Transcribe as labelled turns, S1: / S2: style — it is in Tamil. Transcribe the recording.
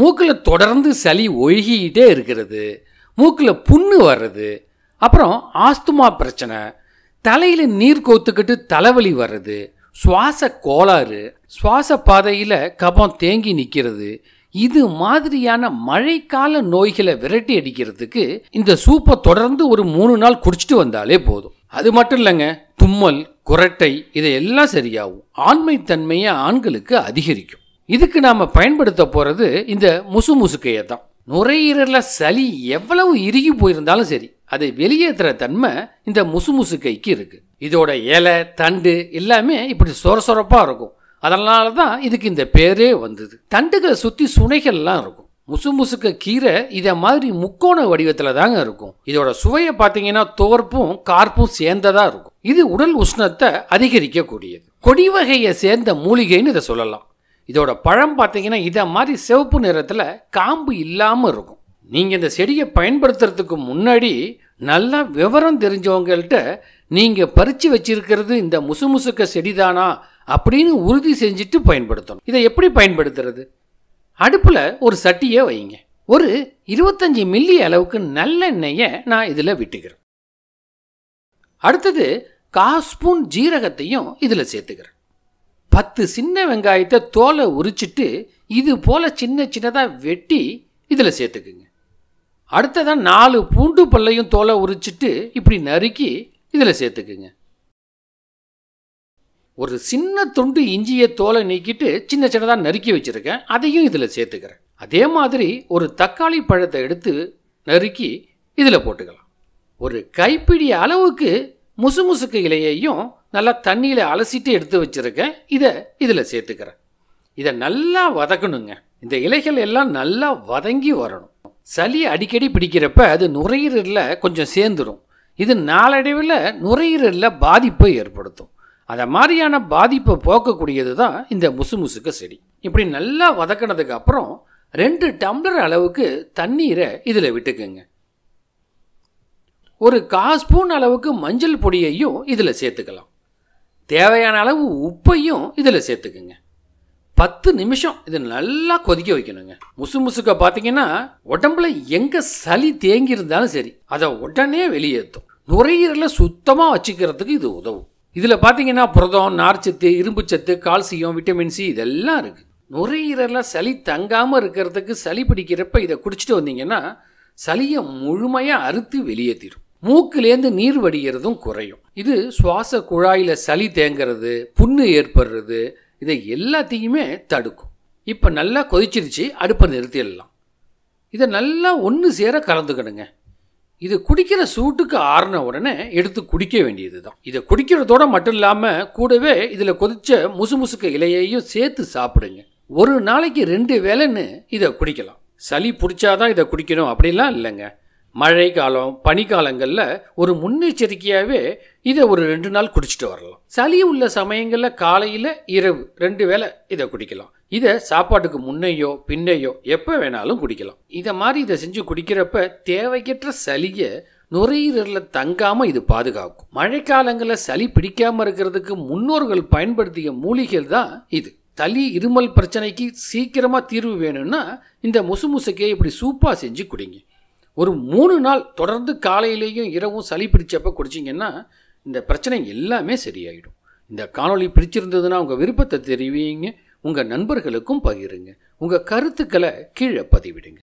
S1: மூக்கில் தொடர்ந்து சளி ஒழுகிக்கிட்டே இருக்கிறது மூக்கில் புண்ணு வர்றது அப்புறம் ஆஸ்துமா பிரச்சனை தலையில் நீர் கோத்துக்கிட்டு தலைவலி வர்றது சுவாச கோளாறு சுவாச பாதையில் கபம் தேங்கி நிற்கிறது இது மாதிரியான மழைக்கால நோய்களை விரட்டி அடிக்கிறதுக்கு இந்த சூப்பை தொடர்ந்து ஒரு மூணு நாள் குடிச்சிட்டு வந்தாலே போதும் அது மட்டும் இல்லைங்க தும்மல் குரட்டை இதையெல்லாம் சரியாகும் ஆண்மைத்தன்மையை ஆண்களுக்கு அதிகரிக்கும் இதுக்கு நாம் பயன்படுத்த போகிறது இந்த முசு முசுக்கையை தான் நுரையீரலில் சளி எவ்வளவு இறுகி போயிருந்தாலும் சரி அதை வெளியேற்றுற தன்மை இந்த முசு முசுக்கைக்கு இருக்குது இதோட இலை தண்டு எல்லாமே இப்படி சொர சொரப்பாக இருக்கும் அதனால தான் இதுக்கு இந்த பேரே வந்தது தண்டுகளை சுற்றி சுனைகள்லாம் இருக்கும் முசு முசுக்க கீரை இதை மாதிரி முக்கோண வடிவத்தில் தாங்க இருக்கும் இதோட சுவையை பார்த்தீங்கன்னா துவர்ப்பும் கார்ப்பும் சேர்ந்ததாக இருக்கும் இது உடல் உஷ்ணத்தை அதிகரிக்கக்கூடியது கொடி வகையை சேர்ந்த மூலிகைன்னு இதை சொல்லலாம் இதோட பழம் பார்த்தீங்கன்னா இதை மாதிரி சிவப்பு நிறத்தில் காம்பு இல்லாமல் இருக்கும் நீங்கள் இந்த செடியை பயன்படுத்துறதுக்கு முன்னாடி நல்லா விவரம் தெரிஞ்சவங்கள்ட்ட நீங்கள் பறித்து வச்சிருக்கிறது இந்த முசுமுசுக்க செடிதானா அப்படின்னு உறுதி செஞ்சுட்டு பயன்படுத்தணும் இதை எப்படி பயன்படுத்துறது அடுப்பில் ஒரு சட்டியை வைங்க ஒரு இருபத்தஞ்சி மில்லி அளவுக்கு எண்ணெயை நான் இதில் விட்டுக்கிறேன் அடுத்தது கா ஸ்பூன் ஜீரகத்தையும் இதில் சேர்த்துக்கிறேன் பத்து சின்ன வெங்காயத்தை தோலை உரிச்சிட்டு இது போல் சின்ன சின்னதாக வெட்டி இதில் சேர்த்துக்குங்க அடுத்ததாக நாலு பூண்டு பல்லையும் தோலை உரிச்சிட்டு இப்படி நறுக்கி இதில் சேர்த்துக்குங்க ஒரு சின்ன துண்டு இஞ்சியை தோலை நீக்கிட்டு சின்ன சின்னதாக நறுக்கி வச்சுருக்கேன் அதையும் இதில் சேர்த்துக்கிறேன் அதே மாதிரி ஒரு தக்காளி பழத்தை எடுத்து நறுக்கி இதில் போட்டுக்கலாம் ஒரு கைப்பிடி அளவுக்கு முசுமுசுக்கு இலையையும் நல்லா தண்ணியில் அலசிட்டு எடுத்து வச்சுருக்கேன் இதை இதில் சேர்த்துக்கிறேன் இதை நல்லா வதக்கணுங்க இந்த இலைகள் எல்லாம் நல்லா வதங்கி வரணும் சளி அடிக்கடி பிடிக்கிறப்ப அது நுரையீரலில் கொஞ்சம் சேர்ந்துடும் இது நாளடைவில் நுரையீரலில் பாதிப்பை ஏற்படுத்தும் அதை மாதிரியான பாதிப்பை போக்கக்கூடியது தான் இந்த முசுமுசுக்கு செடி இப்படி நல்லா வதக்கினதுக்கு அப்புறம் ரெண்டு டம்ளர் அளவுக்கு தண்ணீரை இதில் விட்டுக்குங்க ஒரு காஸ்பூன் அளவுக்கு மஞ்சள் பொடியையும் இதில் சேர்த்துக்கலாம் தேவையான அளவு உப்பையும் இதில் சேர்த்துக்குங்க பத்து நிமிஷம் இது நல்லா கொதிக்க வைக்கணுங்க முசு முசுக்க பார்த்தீங்கன்னா உடம்புல எங்கே சளி தேங்கி இருந்தாலும் சரி அதை உடனே வெளியேற்றும் நுரையீரலை சுத்தமாக வச்சுக்கிறதுக்கு இது உதவும் இதில் பார்த்தீங்கன்னா புரதம் நார்ச்சத்து இரும்புச்சத்து கால்சியம் விட்டமின் சி இதெல்லாம் இருக்குது நுரையீரலில் சளி தங்காமல் இருக்கிறதுக்கு சளி பிடிக்கிறப்ப இதை குடிச்சிட்டு வந்தீங்கன்னா சளியை முழுமையாக அறுத்து வெளியேற்றிடும் மூக்கிலேந்து நீர் வடிகிறதும் குறையும் இது சுவாச குழாயில் சளி தேங்கிறது புண்ணு ஏற்படுறது இதை எல்லாத்தையுமே தடுக்கும் இப்போ நல்லா கொதிச்சிருச்சு அடுப்பை நிறுத்திடலாம் இதை நல்லா ஒன்று சேர கலந்துக்கணுங்க இது குடிக்கிற சூட்டுக்கு ஆறின உடனே எடுத்து குடிக்க வேண்டியது தான் இதை குடிக்கிறதோட மட்டும் இல்லாமல் கூடவே இதில் கொதிச்ச முசு முசுக்க இலையையும் சேர்த்து சாப்பிடுங்க ஒரு நாளைக்கு ரெண்டு வேலைன்னு இதை குடிக்கலாம் சளி பிடிச்சாதான் இதை குடிக்கணும் அப்படிலாம் இல்லைங்க மழை காலம் பனிக்காலங்களில் ஒரு முன்னெச்சரிக்கையாகவே இதை ஒரு ரெண்டு நாள் குடிச்சிட்டு வரலாம் சளி உள்ள சமயங்களில் காலையில் இரவு ரெண்டு வேளை இதை குடிக்கலாம் இதை சாப்பாட்டுக்கு முன்னையோ பின்னையோ எப்போ வேணாலும் குடிக்கலாம் இதை மாதிரி இதை செஞ்சு குடிக்கிறப்ப தேவைக்கற்ற சளியை நுரையீரலில் தங்காமல் இது பாதுகாக்கும் மழைக்காலங்களில் சளி பிடிக்காமல் இருக்கிறதுக்கு முன்னோர்கள் பயன்படுத்திய மூலிகள் தான் இது தளி இருமல் பிரச்சனைக்கு சீக்கிரமாக தீர்வு வேணும்னா இந்த முசு இப்படி சூப்பாக செஞ்சு குடிங்க ஒரு மூணு நாள் தொடர்ந்து காலையிலேயும் இரவும் சளி பிடிச்சப்ப குடிச்சிங்கன்னா இந்த பிரச்சனை எல்லாமே சரியாயிடும் இந்த காணொலி பிடிச்சிருந்ததுன்னா உங்கள் விருப்பத்தை தெரிவிங்க உங்கள் நண்பர்களுக்கும் பகிருங்க உங்கள் கருத்துக்களை கீழே பதிவிடுங்க